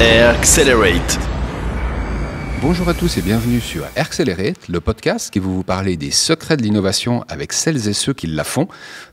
Air Accelerate. Bonjour à tous et bienvenue sur Air Accelerate, le podcast qui vous, parle des secrets de l'innovation avec celles et ceux qui la font,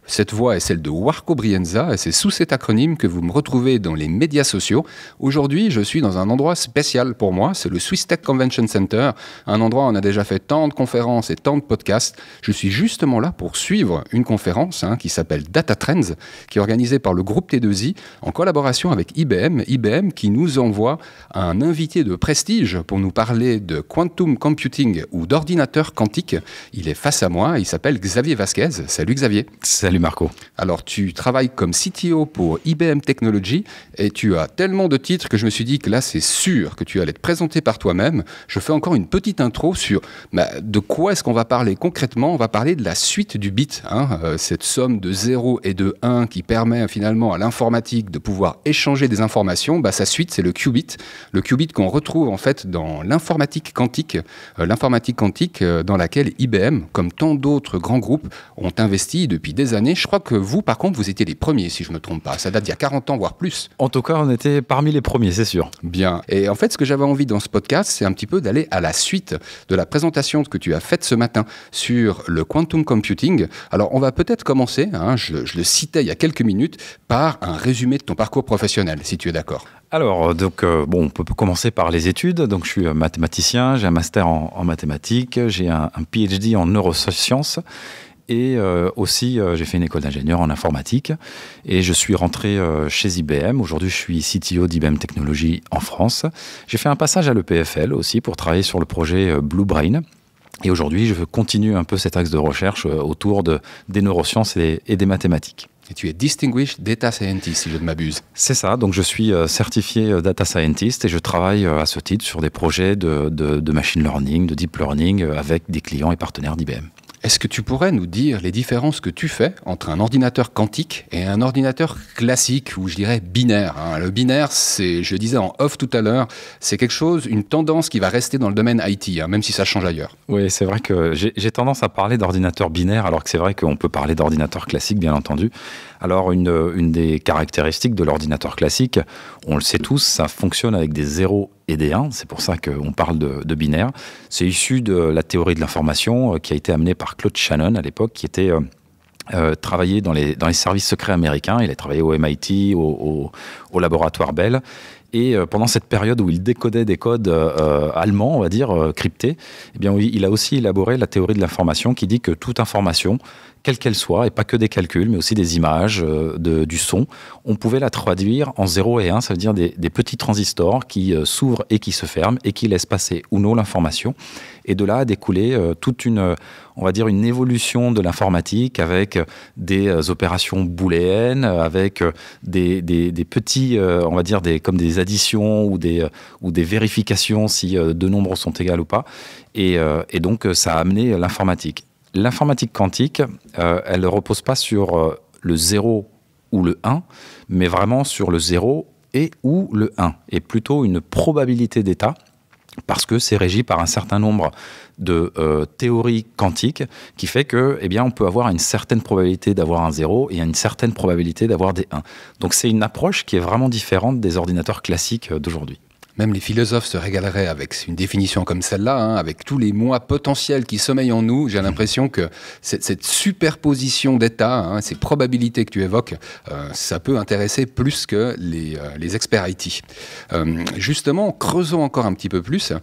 cette voix est celle de Warco Brienza et c'est sous cet acronyme que vous me retrouvez dans les médias sociaux. Aujourd'hui, je suis dans un endroit spécial pour moi, c'est le Swiss Tech Convention Center, un endroit où on a déjà fait tant de conférences et tant de podcasts. Je suis justement là pour suivre une conférence hein, qui s'appelle Data Trends, qui est organisée par le groupe T2I en collaboration avec IBM. IBM qui nous envoie un invité de prestige pour nous parler de quantum computing ou d'ordinateur quantique. Il est face à moi, il s'appelle Xavier Vasquez. Salut Xavier. Salut. Marco. Alors tu travailles comme CTO pour IBM Technology et tu as tellement de titres que je me suis dit que là c'est sûr que tu allais te présenter par toi-même. Je fais encore une petite intro sur bah, de quoi est-ce qu'on va parler concrètement. On va parler de la suite du bit, hein, euh, cette somme de 0 et de 1 qui permet euh, finalement à l'informatique de pouvoir échanger des informations. Bah, sa suite c'est le qubit, le qubit qu'on retrouve en fait dans l'informatique quantique, euh, l'informatique quantique dans laquelle IBM, comme tant d'autres grands groupes, ont investi depuis des années je crois que vous, par contre, vous étiez les premiers, si je ne me trompe pas. Ça date d'il y a 40 ans, voire plus. En tout cas, on était parmi les premiers, c'est sûr. Bien. Et en fait, ce que j'avais envie dans ce podcast, c'est un petit peu d'aller à la suite de la présentation que tu as faite ce matin sur le quantum computing. Alors, on va peut-être commencer, hein, je, le citais il y a quelques minutes, par un résumé de ton parcours professionnel, si tu es d'accord. Alors, euh, donc, euh, bon, on peut commencer par les études. Donc, je suis euh, mathématicien, j'ai un master en, mathématiques, j'ai un, un, PhD en neurosciences et euh, aussi, euh, j'ai fait une école d'ingénieur en informatique. Et je suis rentré euh, chez IBM. Aujourd'hui, je suis CTO d'IBM Technologies en France. J'ai fait un passage à l'EPFL aussi pour travailler sur le projet Blue Brain. Et aujourd'hui, je continue un peu cet axe de recherche autour de, des neurosciences et, des mathématiques. Et tu es Distinguished Data Scientist, si je ne m'abuse. C'est ça, donc je suis certifié Data Scientist et je travaille à ce titre sur des projets de machine learning, de deep learning avec des clients et partenaires d'IBM. Est-ce que tu pourrais nous dire les différences que tu fais entre un ordinateur quantique et un ordinateur classique, ou je dirais binaire hein? Le binaire, c'est, je disais en off tout à l'heure, c'est quelque chose, une tendance qui va rester dans le domaine IT, hein, même si ça change ailleurs. Oui, c'est vrai que j'ai tendance à parler d'ordinateur binaire, alors que c'est vrai qu'on peut parler d'ordinateur classique, bien entendu. Alors, une, des caractéristiques de l'ordinateur classique, on le sait tous, ça fonctionne avec des 0 et des 1. C'est pour ça qu'on parle de, binaire. C'est issu de la théorie de l'information euh, qui a été amenée par Claude Shannon à l'époque, qui était euh, euh, travaillé dans les, dans les services secrets américains. Il a travaillé au MIT, au, laboratoire Bell. Et pendant cette période où il décodait des codes allemands, on va dire, cryptés, eh bien, il a aussi élaboré la théorie de l'information qui dit que toute information quelle qu'elle soit, et pas que des calculs, mais aussi des images, euh, de, du son, on pouvait la traduire en 0 et 1, ça veut dire des, petits transistors qui euh, s'ouvrent et qui se ferment et qui laissent passer ou non l'information. Et de là a découlé euh, toute une, on va dire, une évolution de l'informatique avec des opérations booléennes, avec des, des, petits, on va dire, des, comme des additions ou des, ou des vérifications si deux nombres sont égales ou pas. Et, et donc, ça a amené l'informatique l'informatique quantique, euh, elle ne repose pas sur euh, le 0 ou le 1, mais vraiment sur le 0 et ou le 1, et plutôt une probabilité d'état, parce que c'est régi par un certain nombre de euh, théories quantiques qui fait que, eh bien, on peut avoir une certaine probabilité d'avoir un 0 et une certaine probabilité d'avoir des 1. Donc c'est une approche qui est vraiment différente des ordinateurs classiques d'aujourd'hui. Même les philosophes se régaleraient avec une définition comme celle-là, hein, avec tous les mois potentiels qui sommeillent en nous. J'ai mmh. l'impression que cette, superposition d'états, hein, ces probabilités que tu évoques, euh, ça peut intéresser plus que les, euh, experts IT. Euh, justement, creusons encore un petit peu plus.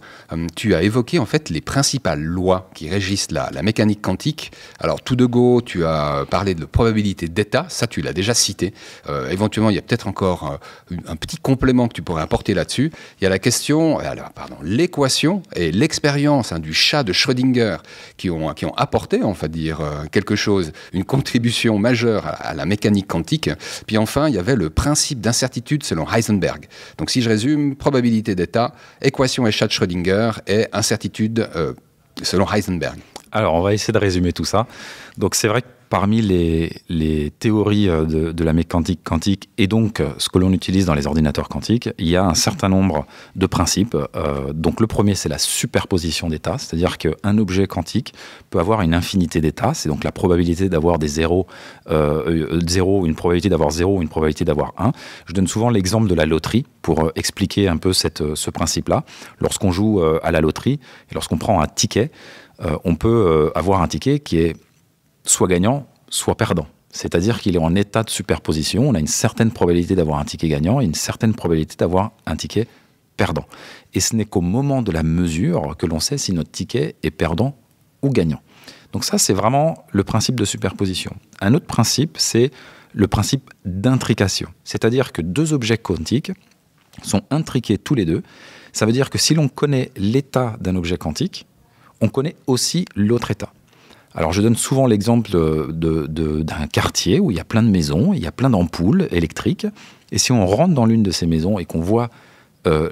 tu as évoqué en fait les principales lois qui régissent la, la mécanique quantique. Alors tout de go, tu as parlé de probabilité d'état, ça tu l'as déjà cité. éventuellement, il y a peut-être encore un petit complément que tu pourrais apporter là-dessus y a la question, alors, pardon, l'équation et l'expérience hein, du chat de Schrödinger qui ont, qui ont apporté, on va dire, euh, quelque chose, une contribution majeure à, la mécanique quantique. Puis enfin, il y avait le principe d'incertitude selon Heisenberg. Donc si je résume, probabilité d'état, équation et chat de Schrödinger et incertitude euh, selon Heisenberg. Alors, on va essayer de résumer tout ça. Donc, c'est vrai que parmi les, théories euh, de, la mécanique quantique et donc euh, ce que l'on utilise dans les ordinateurs quantiques, il y a un certain nombre de principes. Euh, donc le premier, c'est la superposition d'états, c'est-à-dire qu'un objet quantique peut avoir une infinité d'états, c'est donc la probabilité d'avoir des zéros, euh, une probabilité d'avoir zéro, une probabilité d'avoir un. Je donne souvent l'exemple de la loterie pour expliquer un peu ce principe-là. Lorsqu'on joue à la loterie et lorsqu'on prend un ticket, on peut avoir un ticket qui est soit gagnant, soit perdant. C'est-à-dire qu'il est en état de superposition. On a une certaine probabilité d'avoir un ticket gagnant et une certaine probabilité d'avoir un ticket perdant. Et ce n'est qu'au moment de la mesure que l'on sait si notre ticket est perdant ou gagnant. Donc ça, c'est vraiment le principe de superposition. Un autre principe, c'est le principe d'intrication. C'est-à-dire que deux objets quantiques sont intriqués tous les deux. Ça veut dire que si l'on connaît l'état d'un objet quantique, on connaît aussi l'autre état. Alors je donne souvent l'exemple d'un quartier où il y a plein de maisons, il y a plein d'ampoules électriques, et si on rentre dans l'une de ces maisons et qu'on voit euh,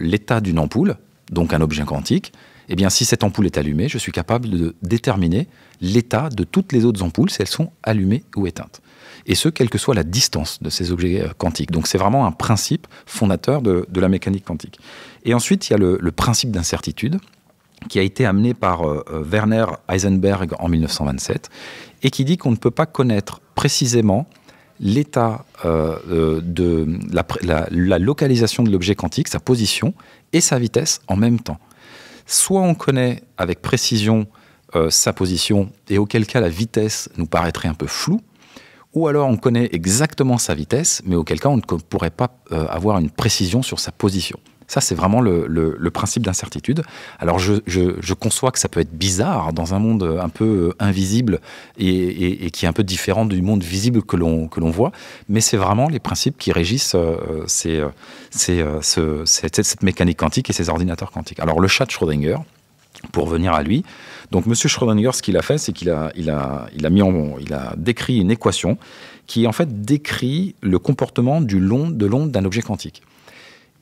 l'état d'une ampoule, donc un objet quantique, eh bien si cette ampoule est allumée, je suis capable de déterminer l'état de toutes les autres ampoules, si elles sont allumées ou éteintes. Et ce, quelle que soit la distance de ces objets euh, quantiques. Donc c'est vraiment un principe fondateur de, la mécanique quantique. Et ensuite, il y a le principe d'incertitude, qui a été amené par euh, euh, Werner Heisenberg en 1927, et qui dit qu'on ne peut pas connaître précisément l'état euh, de la, localisation de l'objet quantique, sa position et sa vitesse en même temps. Soit on connaît avec précision sa position, et auquel cas la vitesse nous paraîtrait un peu floue, ou alors on connaît exactement sa vitesse, mais auquel cas on ne pourrait pas avoir une précision sur sa position. Ça, c'est vraiment le, principe d'incertitude. Alors, je, conçois que ça peut être bizarre dans un monde un peu euh, invisible et, qui est un peu différent du monde visible que l'on voit, mais c'est vraiment les principes qui régissent euh, euh, cette, mécanique quantique et ces ordinateurs quantiques. Alors, le chat de Schrödinger, pour venir à lui. Donc, Monsieur Schrödinger, ce qu'il a fait, c'est qu'il a, décrit une équation qui, en fait, décrit le comportement de l'onde d'un objet quantique.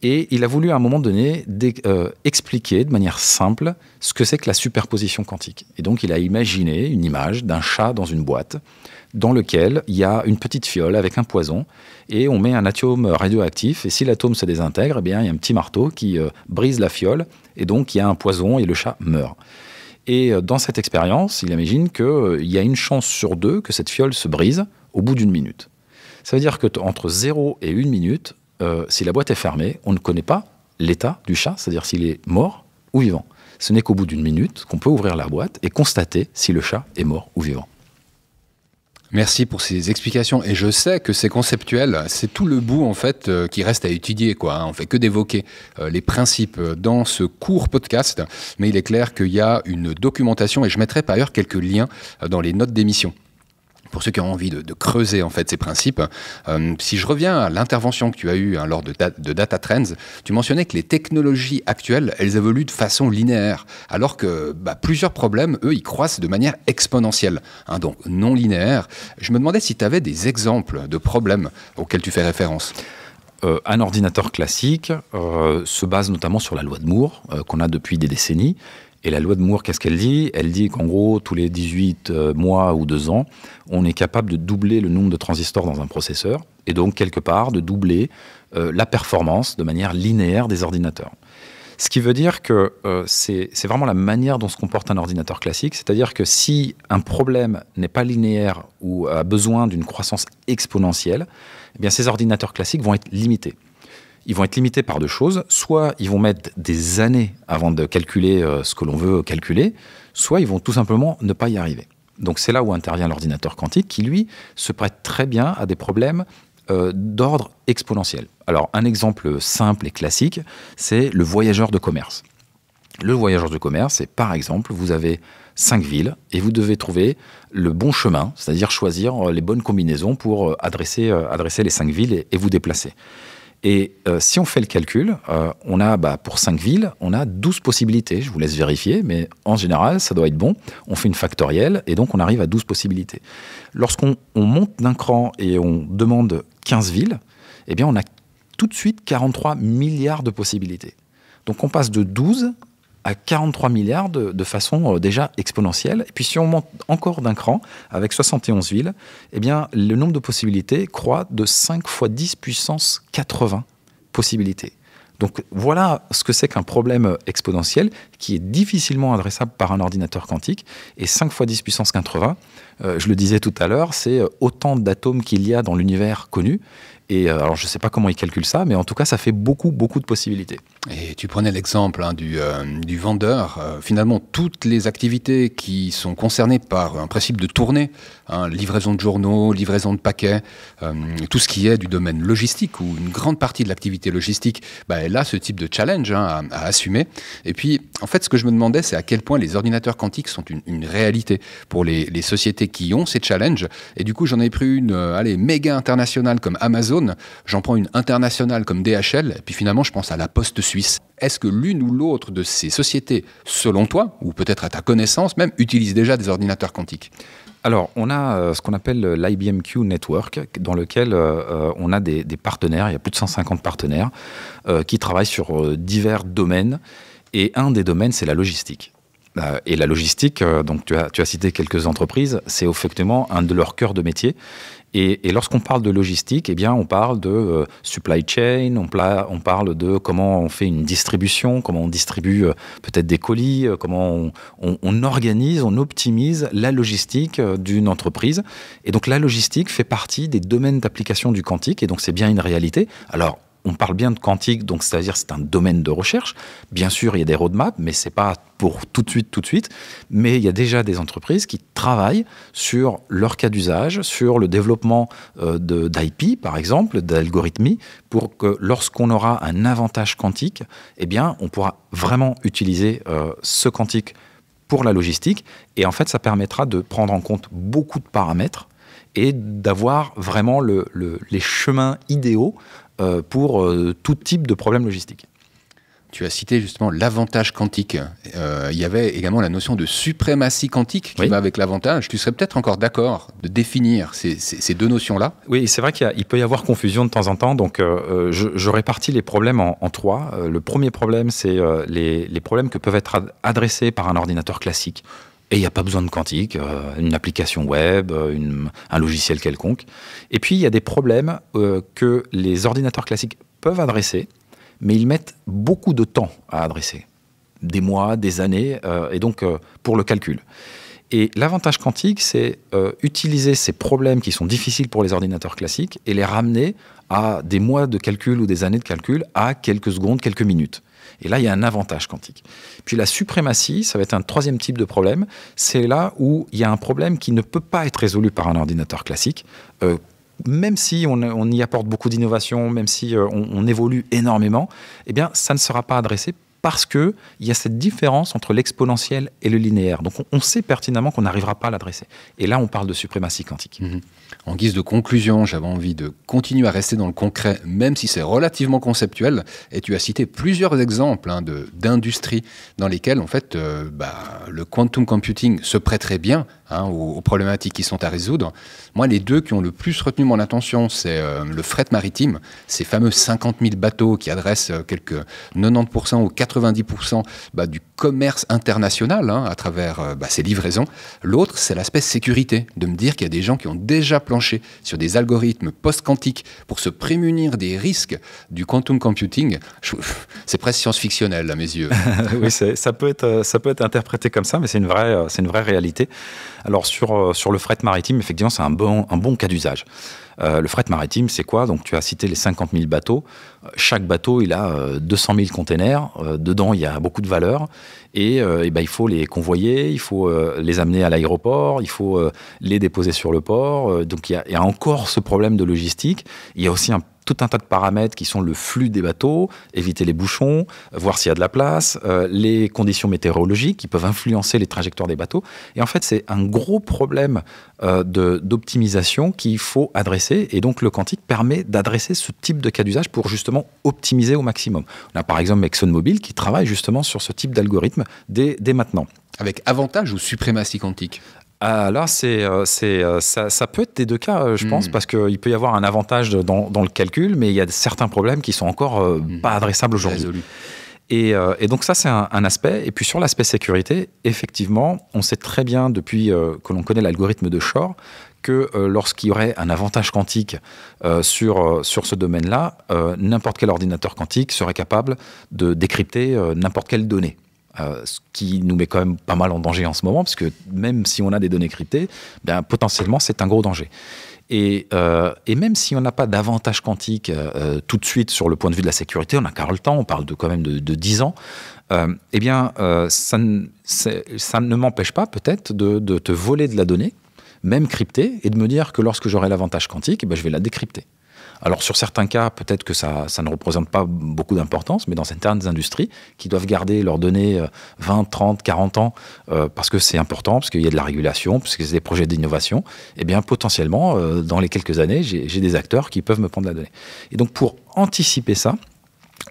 Et il a voulu à un moment donné euh, expliquer de manière simple ce que c'est que la superposition quantique. Et donc il a imaginé une image d'un chat dans une boîte dans lequel il y a une petite fiole avec un poison et on met un atome radioactif et si l'atome se désintègre, eh bien il y a un petit marteau qui euh, brise la fiole et donc il y a un poison et le chat meurt. Et euh, dans cette expérience, il imagine qu'il y a une chance sur deux que cette fiole se brise au bout d'une minute. Ça veut dire que entre 0 et une minute, euh, si la boîte est fermée, on ne connaît pas l'état du chat, c'est-à-dire s'il est mort ou vivant. Ce n'est qu'au bout d'une minute qu'on peut ouvrir la boîte et constater si le chat est mort ou vivant. Merci pour ces explications. Et je sais que c'est conceptuel, c'est tout le bout en fait euh, qui reste à étudier. Quoi. Hein. On fait que d'évoquer euh, les principes dans ce court podcast, mais il est clair qu'il y a une documentation et je mettrai par ailleurs quelques liens dans les notes d'émission pour ceux qui ont envie de, creuser en fait ces principes, euh, si je reviens à l'intervention que tu as eue hein, lors de, Data Trends, tu mentionnais que les technologies actuelles, elles évoluent de façon linéaire, alors que bah, plusieurs problèmes, eux, ils croissent de manière exponentielle, hein, donc non linéaire. Je me demandais si tu avais des exemples de problèmes auxquels tu fais référence. Euh, un ordinateur classique euh, se base notamment sur la loi de Moore, qu'on a depuis des décennies, et la loi de Moore, qu'est-ce qu'elle dit Elle dit qu'en gros, tous les 18 euh, mois ou 2 ans, on est capable de doubler le nombre de transistors dans un processeur, et donc quelque part de doubler euh, la performance de manière linéaire des ordinateurs. Ce qui veut dire que euh, c'est vraiment la manière dont se comporte un ordinateur classique, c'est-à-dire que si un problème n'est pas linéaire ou a besoin d'une croissance exponentielle, eh bien ces ordinateurs classiques vont être limités ils vont être limités par deux choses. Soit ils vont mettre des années avant de calculer euh, ce que l'on veut calculer, soit ils vont tout simplement ne pas y arriver. Donc c'est là où intervient l'ordinateur quantique qui, lui, se prête très bien à des problèmes euh, d'ordre exponentiel. Alors un exemple simple et classique, c'est le voyageur de commerce. Le voyageur de commerce, c'est par exemple, vous avez cinq villes et vous devez trouver le bon chemin, c'est-à-dire choisir les bonnes combinaisons pour euh, adresser, adresser les cinq villes et vous déplacer. Et euh, si on fait le calcul, euh, on a bah, pour 5 villes, on a 12 possibilités. Je vous laisse vérifier, mais en général, ça doit être bon. On fait une factorielle et donc on arrive à 12 possibilités. Lorsqu'on monte d'un cran et on demande 15 villes, eh bien on a tout de suite 43 milliards de possibilités. Donc on passe de 12 à 43 milliards de, façon euh, déjà exponentielle. Et puis si on monte encore d'un cran, avec 71 villes, eh bien, le nombre de possibilités croît de 5 fois 10 puissance 80 possibilités. Donc voilà ce que c'est qu'un problème euh, exponentiel qui est difficilement adressable par un ordinateur quantique. Et 5 fois 10 puissance 80, euh, je le disais tout à l'heure, c'est autant d'atomes qu'il y a dans l'univers connu. Et alors je ne sais pas comment ils calculent ça, mais en tout cas ça fait beaucoup, beaucoup de possibilités. Et tu prenais l'exemple hein, euh, du, vendeur. Euh, finalement, toutes les activités qui sont concernées par un principe de tournée, hein, livraison de journaux, livraison de paquets, euh, tout ce qui est du domaine logistique, ou une grande partie de l'activité logistique, bah, elle a ce type de challenge hein, à, assumer. Et puis, en fait, ce que je me demandais, c'est à quel point les ordinateurs quantiques sont une, réalité pour les, sociétés qui ont ces challenges. Et du coup, j'en ai pris une allez, méga internationale comme Amazon, j'en prends une internationale comme DHL, et puis finalement, je pense à la Poste Suisse. Est-ce que l'une ou l'autre de ces sociétés, selon toi, ou peut-être à ta connaissance même, utilise déjà des ordinateurs quantiques alors, on a euh, ce qu'on appelle l'IBMQ Network, dans lequel euh, euh, on a des, partenaires, il y a plus de 150 partenaires, qui travaillent sur divers domaines. Et un des domaines, c'est la logistique. Et la logistique, donc tu as, tu as cité quelques entreprises, c'est effectivement un de leurs cœurs de métier. Et, lorsqu'on parle de logistique, eh bien, on parle de euh, supply chain, on, parle de comment on fait une distribution, comment on distribue euh, peut-être des colis, euh, comment on, organise, on optimise la logistique d'une entreprise. Et donc la logistique fait partie des domaines d'application du quantique, et donc c'est bien une réalité. Alors on parle bien de quantique, donc c'est-à-dire c'est un domaine de recherche. Bien sûr, il y a des roadmaps, mais c'est pas pour tout de suite, tout de suite. Mais il y a déjà des entreprises qui travaillent sur leur cas d'usage, sur le développement euh, d'IP, par exemple, d'algorithmie, pour que lorsqu'on aura un avantage quantique, eh bien, on pourra vraiment utiliser euh, ce quantique pour la logistique. Et en fait, ça permettra de prendre en compte beaucoup de paramètres et d'avoir vraiment les chemins idéaux euh, pour euh, tout type de problème logistique. Tu as cité justement l'avantage quantique. Euh, il y avait également la notion de suprématie quantique qui va avec l'avantage. Tu serais peut-être encore d'accord de définir ces, deux notions-là Oui, c'est vrai qu'il peut y avoir confusion de temps en temps. Donc, je, répartis les problèmes en, trois. le premier problème, c'est les, problèmes que peuvent être adressés par un ordinateur classique. Et il n'y a pas besoin de quantique, euh, une application web, euh, un logiciel quelconque. Et puis, il y a des problèmes euh, que les ordinateurs classiques peuvent adresser, mais ils mettent beaucoup de temps à adresser. Des mois, des années, et donc pour le calcul. Et l'avantage quantique, c'est utiliser ces problèmes qui sont difficiles pour les ordinateurs classiques et les ramener à des mois de calcul ou des années de calcul à quelques secondes, quelques minutes. Et là, il y a un avantage quantique. Puis la suprématie, ça va être un troisième type de problème. C'est là où il y a un problème qui ne peut pas être résolu par un ordinateur classique. Euh, même si on, y apporte beaucoup d'innovation, même si euh, on, on évolue énormément, eh bien, ça ne sera pas adressé parce qu'il y a cette différence entre l'exponentiel et le linéaire. Donc on, sait pertinemment qu'on n'arrivera pas à l'adresser. Et là, on parle de suprématie quantique. Mhm. En guise de conclusion, j'avais envie de continuer à rester dans le concret, même si c'est relativement conceptuel. Et tu as cité plusieurs exemples hein, d'industries dans lesquelles, en fait, euh, bah, le quantum computing se prêterait bien Hein, aux, problématiques qui sont à résoudre. Moi, les deux qui ont le plus retenu mon attention, c'est euh, le fret maritime, ces fameux 50 000 bateaux qui adressent euh, quelques 90% ou 90% du commerce international hein, à travers euh, bah, ces livraisons. L'autre, c'est l'aspect sécurité, de me dire qu'il y a des gens qui ont déjà planché sur des algorithmes post-quantiques pour se prémunir des risques du quantum computing. C'est presque science-fictionnel à mes yeux. oui, ça peut, être, euh, ça peut être interprété comme ça, mais c'est une vraie, euh, une vraie réalité. Alors sur, sur le fret maritime, effectivement, c'est un bon, un bon cas d'usage. Euh, le fret maritime, c'est quoi Donc, tu as cité les 50 000 bateaux. Euh, chaque bateau, il a 200 euh, 000 containers. dedans, il y a beaucoup de valeur. Et, eh ben, il faut les convoyer, il faut les amener à l'aéroport, il faut les déposer sur le port. donc, il y, a, il y a encore ce problème de logistique. Il y a aussi un tout un tas de paramètres qui sont le flux des bateaux, éviter les bouchons, voir s'il y a de la place, euh, les conditions météorologiques qui peuvent influencer les trajectoires des bateaux. Et en fait, c'est un gros problème euh, d'optimisation qu'il faut adresser. Et donc, le quantique permet d'adresser ce type de cas d'usage pour justement optimiser au maximum. On a par exemple ExxonMobil qui travaille justement sur ce type d'algorithme dès, dès maintenant. Avec avantage ou suprématie quantique alors, ah, c'est, euh, euh, ça, peut être des deux cas, euh, je pense, hmm. parce qu'il peut y avoir un avantage dans, le calcul, mais il y a certains problèmes qui sont encore hmm. pas adressables aujourd'hui. Et, donc ça, c'est un, aspect. Et puis sur l'aspect sécurité, effectivement, on sait très bien depuis que l'on connaît l'algorithme de Shor que lorsqu'il y aurait un avantage quantique sur, sur ce domaine-là, n'importe quel ordinateur quantique serait capable de décrypter n'importe quelle donnée. Euh, ce qui nous met quand même pas mal en danger en ce moment, puisque même si on a des données cryptées, ben, potentiellement c'est un gros danger. Euh, et, même si on n'a pas d'avantage quantique euh, tout de suite sur le point de vue de la sécurité, on a même le temps, on parle de quand même de, 10 ans, eh bien, ça, ça, ne m'empêche pas peut-être de, te voler de la donnée, même cryptée, et de me dire que lorsque j'aurai l'avantage quantique, eh ben, je vais la décrypter. Alors sur certains cas, peut-être que ça, ne représente pas beaucoup d'importance, mais dans certaines industries qui doivent garder leurs données 20, 30, 40 ans, euh, parce que c'est important, parce qu'il y a de la régulation, parce que c'est des projets d'innovation, eh bien potentiellement, euh, dans les quelques années, j'ai des acteurs qui peuvent me prendre la donnée. Et donc pour anticiper ça,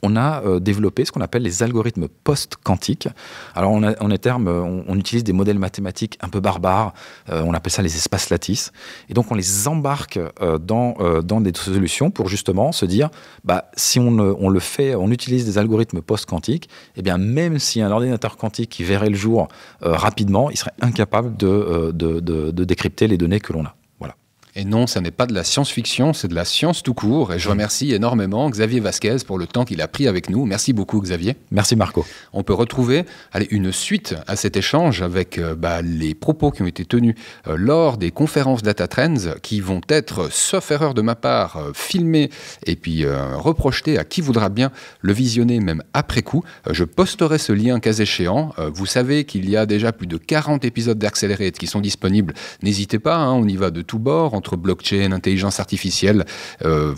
on a euh, développé ce qu'on appelle les algorithmes post-quantiques. Alors, on, est terme, euh, on, utilise des modèles mathématiques un peu barbares, euh, on appelle ça les espaces lattices, et donc on les embarque dans, des solutions pour justement se dire, bah, si on, le fait, on utilise des algorithmes post-quantiques, eh bien même si un ordinateur quantique qui verrait le jour rapidement, il serait incapable de décrypter les données que l'on a. Et non, ça n'est pas de la science-fiction, c'est de la science tout court. Et je mm. remercie énormément Xavier Vasquez pour le temps qu'il a pris avec nous. Merci beaucoup, Xavier. Merci, Marco. On peut retrouver une suite à cet échange avec euh, bah, les propos qui ont été tenus euh, lors des conférences Data Trends qui vont être, sauf erreur de ma part, euh, filmés et puis reprojetées à qui voudra bien le visionner, même après coup. je posterai ce lien cas échéant. vous savez qu'il y a déjà plus de 40 épisodes d'Accelerate qui sont disponibles. N'hésitez pas, hein, on y va de tous bords blockchain, intelligence artificielle, euh,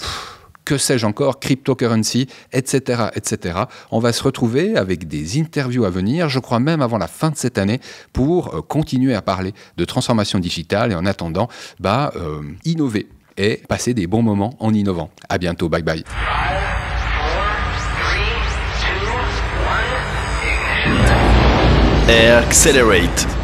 que sais-je encore, cryptocurrency, etc., etc. On va se retrouver avec des interviews à venir, je crois même avant la fin de cette année, pour euh, continuer à parler de transformation digitale et en attendant, bah, euh, innover et passer des bons moments en innovant. À bientôt, bye bye. Accelerate.